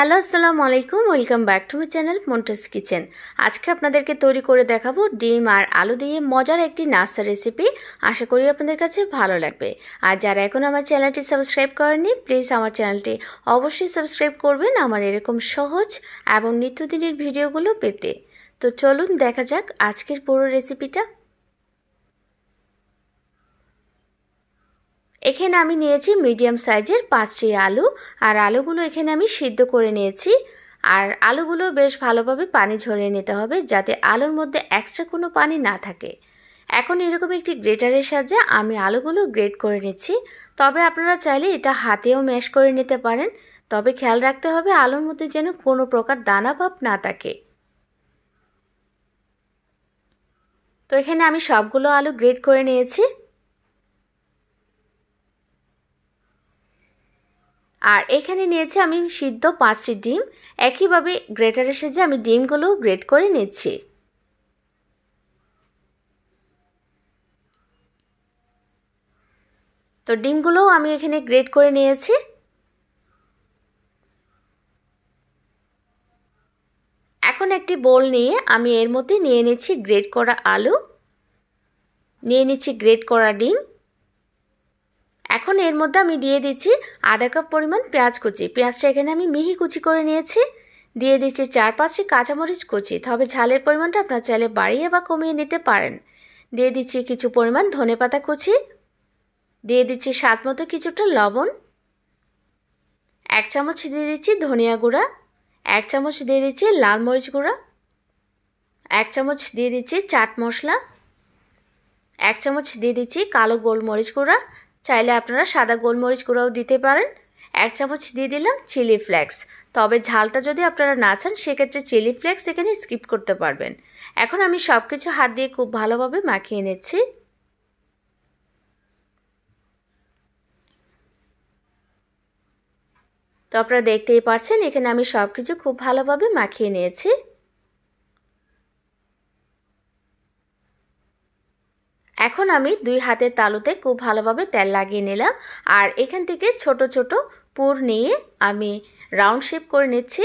hello আসসালামু আলাইকুম welcome back to my channel Monte's Kitchen আজকে আপনাদেরকে তৈরি করে দেখাবো ডিম আর আলু দিয়ে মজার একটি নাস্তা রেসিপি আশা করি আপনাদের কাছে ভালো লাগবে আর যারা এখন আমার চ্যানেলটি সাবস্ক্রাইব করেনি প্লিজ আমার চ্যানেলটি অবশ্যই সাবস্ক্রাইব করবেন আমার এরকম সহজ এবং নিত্যদিনের ভিডিওগুলো পেতে তো চলুন দেখা যাক আজকের পুরো রেসিপিটা এখানে আমি নিয়েছি মিডিয়াম সাইজের পাঁচটি আলু আর আলুগুলো এখানে আমি সিদ্ধ করে নিয়েছি আর আলুগুলো বেশ ভালোভাবে পানি ঝরিয়ে নিতে হবে যাতে আলুর মধ্যে এক্সট্রা কোনো পানি না থাকে এখন এরকম একটি গ্রেটারের সাহায্যে আমি আলুগুলো গ্রেট করে নিচ্ছি তবে আপনারা চাইলে এটা হাতেও ম্যাশ করে নিতে পারেন তবে খেয়াল রাখতে হবে আলুর মধ্যে যেন কোনো প্রকার দানা ভাব না থাকে তো এখানে আমি সবগুলো আলু গ্রেট করে নিয়েছি আর এখানে নিয়েছি আমি সিদ্ধ পাঁচটি ডিম একইভাবে গ্রেটারের সেজে আমি ডিমগুলোও গ্রেট করে নিচ্ছি তো ডিমগুলোও আমি এখানে গ্রেট করে নিয়েছি এখন একটি বোল নিয়ে আমি এর মধ্যে নিয়ে নিচ্ছি গ্রেট করা আলু নিয়ে নিচ্ছি গ্রেট করা ডিম এখন এর মধ্যে আমি দিয়ে দিচ্ছি আধা কাপ পরিমাণ পেঁয়াজ কুচি পেঁয়াজটা এখানে আমি মিহি কুচি করে নিয়েছি দিয়ে দিচ্ছি চার পাঁচটি কাঁচামরিচ কুচি তবে ঝালের পরিমাণটা আপনার চাইলে বাড়িয়ে বা কমিয়ে নিতে পারেন দিয়ে দিচ্ছি কিছু পরিমাণ ধনে পাতা কুচি দিয়ে দিচ্ছি স্বাদ মতো কিছুটা লবণ এক চামচ দিয়ে দিচ্ছি ধনিয়া গুঁড়া এক চামচ দিয়ে দিচ্ছি লাল মরিচ গুঁড়া এক চামচ দিয়ে দিচ্ছি চাট মশলা এক চামচ দিয়ে দিচ্ছি কালো গোলমরিচ গুঁড়া চাইলে আপনারা সাদা গোলমরিচ গুঁড়াও দিতে পারেন এক চামচ দিয়ে দিলাম চিলি ফ্লেক্স তবে ঝালটা যদি আপনারা না চান সেক্ষেত্রে চিলি ফ্লেক্স এখানে স্কিপ করতে পারবেন এখন আমি সব কিছু হাত দিয়ে খুব ভালোভাবে মাখিয়ে নিচ্ছি তো আপনারা দেখতেই পারছেন এখানে আমি সব কিছু খুব ভালোভাবে মাখিয়ে নিয়েছি এখন আমি দুই হাতের তালুতে খুব ভালোভাবে তেল লাগিয়ে নিলাম আর এখান থেকে ছোট ছোট পুর নিয়ে আমি রাউন্ড শেপ করে নিচ্ছি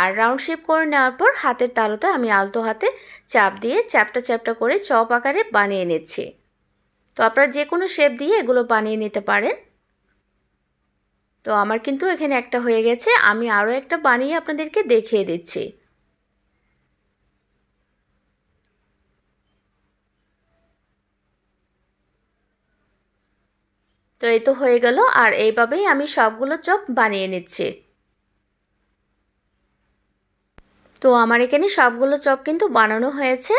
আর রাউন্ড শেপ করে নেওয়ার পর হাতের তালুতে আমি আলতো হাতে চাপ দিয়ে চ্যাপটা চ্যাপটা করে চপ আকারে বানিয়ে নিচ্ছি তো আপনারা যে কোনো শেপ দিয়ে এগুলো বানিয়ে নিতে পারেন তো আমার কিন্তু এখানে একটা হয়ে গেছে আমি আরও একটা বানিয়ে আপনাদেরকে দেখিয়ে দিচ্ছি তো এই তো হয়ে গেল আর এইভাবেই আমি সবগুলো চপ বানিয়ে নিচ্ছি তো আমার এখানে সবগুলো চপ কিন্তু বানানো হয়েছে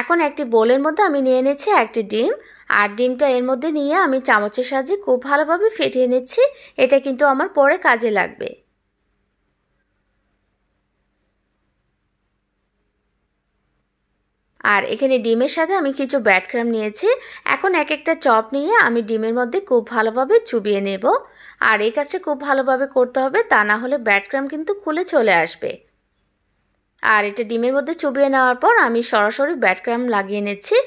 এখন একটি বোলের মধ্যে আমি নিয়ে নিচ্ছি একটি ডিম আর ডিমটা এর মধ্যে নিয়ে আমি চামচের সাহায্যে খুব ভালোভাবে ফেটিয়ে নিচ্ছি এটা কিন্তু আমার পরে কাজে লাগবে আর এখানে ডিমের সাথে আমি কিছু ব্যাটক্রাম নিয়েছি এখন এক একটা চপ নিয়ে আমি ডিমের মধ্যে খুব ভালোভাবে চুবিয়ে নেব আর এই কাজটা খুব ভালোভাবে করতে হবে তা না হলে ব্যাটক্রাম কিন্তু খুলে চলে আসবে আর এটা ডিমের মধ্যে চুবিয়ে নেওয়ার পর আমি সরাসরি ব্যাটক্রাম লাগিয়ে নিচ্ছি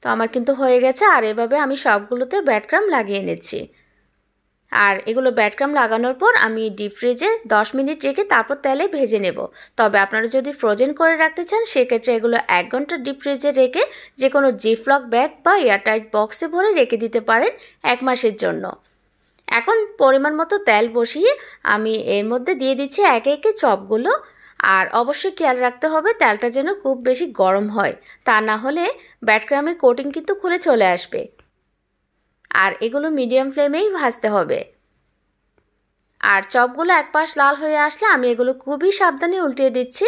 তো আমার কিন্তু হয়ে গেছে আর এভাবে আমি সবগুলোতে ব্যাটক্রাম লাগিয়ে নিচ্ছি আর এগুলো ব্যাটক্রাম লাগানোর পর আমি ডিপ ফ্রিজে দশ মিনিট রেখে তারপর তেলে ভেজে নেব তবে আপনারা যদি ফ্রোজেন করে রাখতে চান সেক্ষেত্রে এগুলো এক ঘন্টা ডিপ ফ্রিজে রেখে যে কোনো জিফলক ব্যাগ বা এয়ারটাইট বক্সে ভরে রেখে দিতে পারেন এক মাসের জন্য এখন পরিমাণ মতো তেল বসিয়ে আমি এর মধ্যে দিয়ে দিচ্ছি একে একে চপগুলো আর অবশ্যই খেয়াল রাখতে হবে তেলটা যেন খুব বেশি গরম হয় তা না হলে ব্যাটক্রামের কোটিং কিন্তু খুলে চলে আসবে আর এগুলো মিডিয়াম ফ্লেমেই ভাজতে হবে আর চপগুলো এক পাশ লাল হয়ে আসলে আমি এগুলো খুবই সাবধানে উল্টিয়ে দিচ্ছি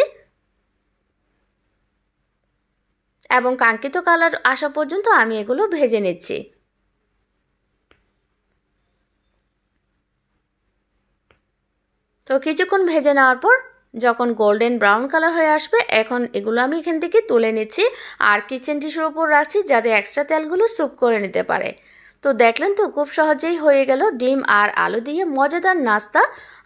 এবং কাঙ্ক্ষিত কালার আসা পর্যন্ত আমি এগুলো ভেজে নিচ্ছি তো কিছুক্ষণ ভেজে নেওয়ার পর যখন গোল্ডেন ব্রাউন কালার হয়ে আসবে এখন এগুলো আমি এখান থেকে তুলে নিচ্ছি আর কিচেন টিস্যুর উপর রাখছি যাতে এক্সট্রা তেলগুলো স্যুপ করে নিতে পারে তো দেখলেন তো খুব সহজেই হয়ে গেল ডিম আর আলু দিয়ে মজাদার নাস্তা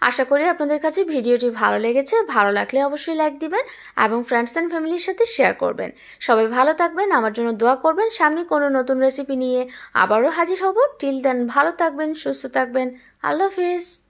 আশা করি আপনাদের কাছে ভিডিওটি ভালো লেগেছে ভালো লাগলে অবশ্যই লাইক দিবেন এবং ফ্রেন্ডস অ্যান্ড ফ্যামিলির সাথে শেয়ার করবেন সবাই ভালো থাকবেন আমার জন্য দোয়া করবেন সামনে কোনো নতুন রেসিপি নিয়ে আবারও হাজির হব টিল দেন ভালো থাকবেন সুস্থ থাকবেন আল্লাহ হাফিজ